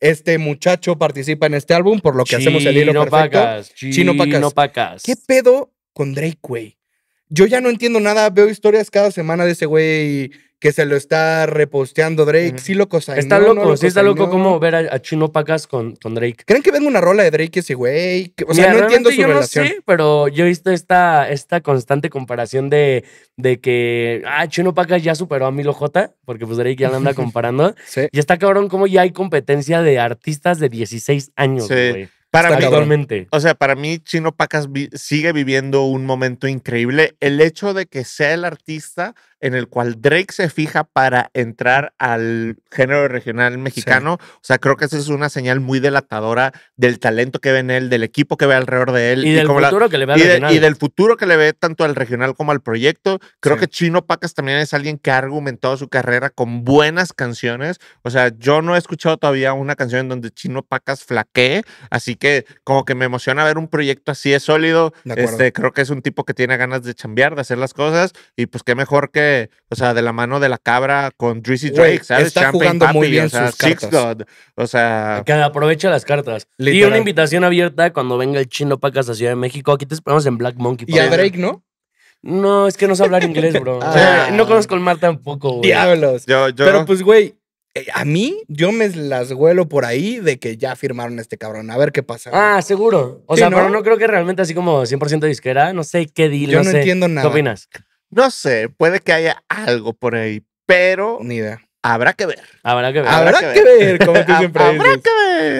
Este muchacho participa en este álbum, por lo que hacemos el hilo perfecto. Pacas, Chino, Chino Pacas. ¿Qué pedo con Drake, güey? yo ya no entiendo nada. Veo historias cada semana de ese güey que se lo está reposteando Drake. Sí loco. Está loco, sí está loco como ver a, Chino Pacas con, Drake. ¿Creen que venga una rola de Drake ese güey? O sea, no entiendo su yo No sé, pero yo he visto esta, esta constante comparación de, de que ah, Chino Pacas ya superó a Milo J, porque pues Drake ya lo anda comparando. sí. Y está cabrón como ya hay competencia de artistas de 16 años, güey. Para O sea, para mí, Chino Pacas sigue viviendo un momento increíble. El hecho de que sea el artista en el cual Drake se fija para entrar al género regional mexicano. O sea, creo que esa es una señal muy delatadora del talento que ve en él, del equipo que ve alrededor de él. Y, del futuro que le ve del futuro que le ve tanto al regional como al proyecto. Creo que Chino Pacas también es alguien que ha argumentado su carrera con buenas canciones. O sea, yo no he escuchado todavía una canción en donde Chino Pacas flaquee, así que como que me emociona ver un proyecto así de sólido. este, creo que es un tipo que tiene ganas de chambear, de hacer las cosas y pues qué mejor que o sea, de la mano de la cabra con Drizzy Drake, ¿sabes? Está jugando muy bien o sea, sus cartas. o sea... Que aprovecha las cartas. Y una invitación abierta cuando venga el chino Pacas a Ciudad de México. Aquí te esperamos en Black Monkey. Y a Drake, ¿no? No, es que no sé hablar inglés, bro. Ah. No conozco el mar tampoco, güey. Diablos. Pero pues, güey, eh, a mí, yo me las huelo por ahí de que ya firmaron a este cabrón. A ver qué pasa. Ah, seguro. O sea, pero no creo que realmente así como 100% disquera. No sé qué deal, Yo no, entiendo nada. ¿Qué opinas? No sé, puede que haya algo por ahí, pero. Ni idea. Habrá que ver. Habrá que ver. Habrá, que ver, como tú siempre dices. Habrá que ver.